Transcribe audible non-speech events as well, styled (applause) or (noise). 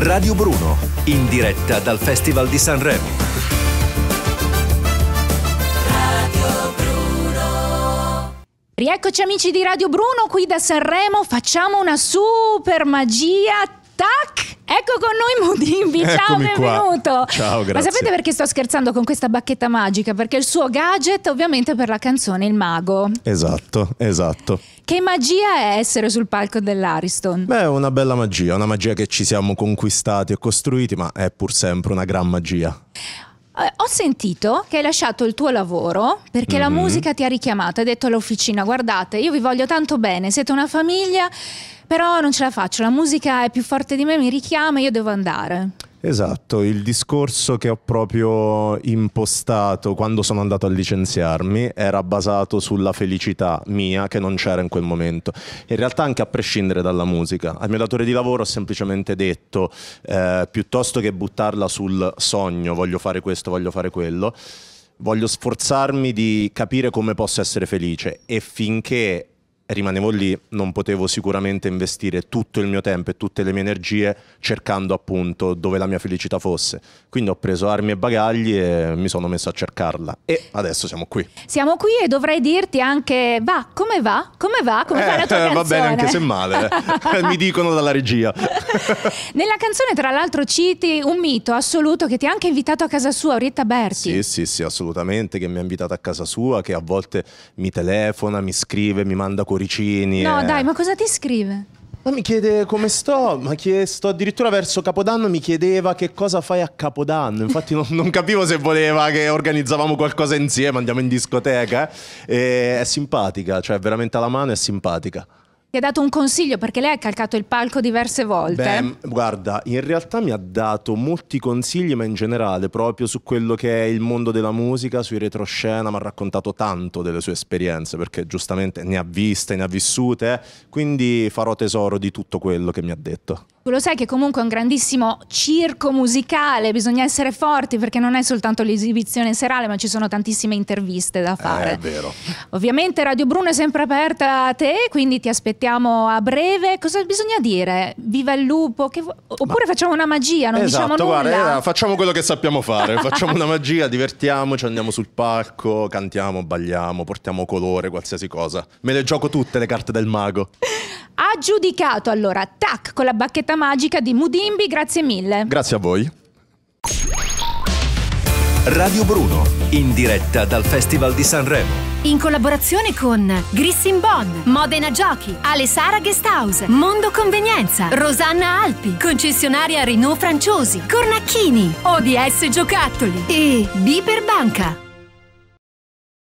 Radio Bruno, in diretta dal Festival di Sanremo. Radio Bruno. Rieccoci amici di Radio Bruno qui da Sanremo, facciamo una super magia Tac! Ecco con noi (laughs) Mudimbi, ciao, Eccomi benvenuto. Qua. Ciao, grazie. Ma sapete perché sto scherzando con questa bacchetta magica? Perché il suo gadget ovviamente per la canzone Il Mago. Esatto, esatto. Che magia è essere sul palco dell'Ariston? Beh, una bella magia, una magia che ci siamo conquistati e costruiti, ma è pur sempre una gran magia. Eh, ho sentito che hai lasciato il tuo lavoro perché mm-hmm. la mhm. musica ti ha richiamato, hai detto all'officina guardate io vi voglio tanto bene, siete una famiglia, però non ce la faccio, la musica è più forte di me, mi richiama, io devo andare. Esatto, il discorso che ho proprio impostato quando sono andato a licenziarmi era basato sulla felicità mia che non c'era in quel momento. In realtà anche a prescindere dalla musica. Al mio datore di lavoro ho semplicemente detto, eh, piuttosto che buttarla sul sogno, voglio fare questo, voglio fare quello, voglio sforzarmi di capire come posso essere felice e finché rimanevo lì, non potevo sicuramente investire tutto il mio tempo e tutte le mie energie cercando appunto dove la mia felicità fosse. Quindi ho preso armi e bagagli e mi sono messo a cercarla. E adesso siamo qui. Siamo qui e dovrei dirti anche, va, come va? Come va? Come eh, va la tua canzone? Va bene anche se male, (laughs) mi dicono dalla regia. (laughs) Nella canzone tra l'altro citi un mito assoluto che ti ha anche invitato a casa sua, Rita Berti. Sì, sì, sì, assolutamente, che mi ha invitato a casa sua, che a volte mi telefona, mi scrive, mi manda così cuoricini. No, e... Eh. dai, ma cosa ti scrive? Ma mi chiede come sto, ma sto addirittura verso Capodanno mi chiedeva che cosa fai a Capodanno, infatti non, non capivo se voleva che organizzavamo qualcosa insieme, andiamo in discoteca, eh. e è simpatica, cioè veramente alla mano è simpatica. Ti ha dato un consiglio perché lei ha calcato il palco diverse volte. Beh, guarda, in realtà mi ha dato molti consigli, ma in generale proprio su quello che è il mondo della musica, sui retroscena, mi ha raccontato tanto delle sue esperienze perché giustamente ne ha viste, ne ha vissute, quindi farò tesoro di tutto quello che mi ha detto. Tu lo sai che comunque è un grandissimo circo musicale, bisogna essere forti perché non è soltanto l'esibizione serale, ma ci sono tantissime interviste da eh, fare. Eh, è vero. Ovviamente Radio Bruno è sempre aperta a te, quindi ti aspettiamo a breve. Cosa bisogna dire? Viva il lupo? Che... Oppure ma... facciamo una magia, non diciamo esatto, diciamo guarda, nulla. Guarda, eh, facciamo quello che sappiamo fare, facciamo una magia, divertiamoci, andiamo sul palco, cantiamo, balliamo, portiamo colore, qualsiasi cosa. Me le gioco tutte le carte del mago. Ah, aggiudicato allora, tac, con la bacchetta magica di Mudimbi, grazie mille. Grazie a voi. Radio Bruno, in diretta dal Festival di Sanremo. In collaborazione con Grissin Bonn, Modena Giochi, Ale Sara Guest Mondo Convenienza, Rosanna Alpi, concessionaria Renault Franciosi, Cornacchini, ODS Giocattoli e Biper Banca.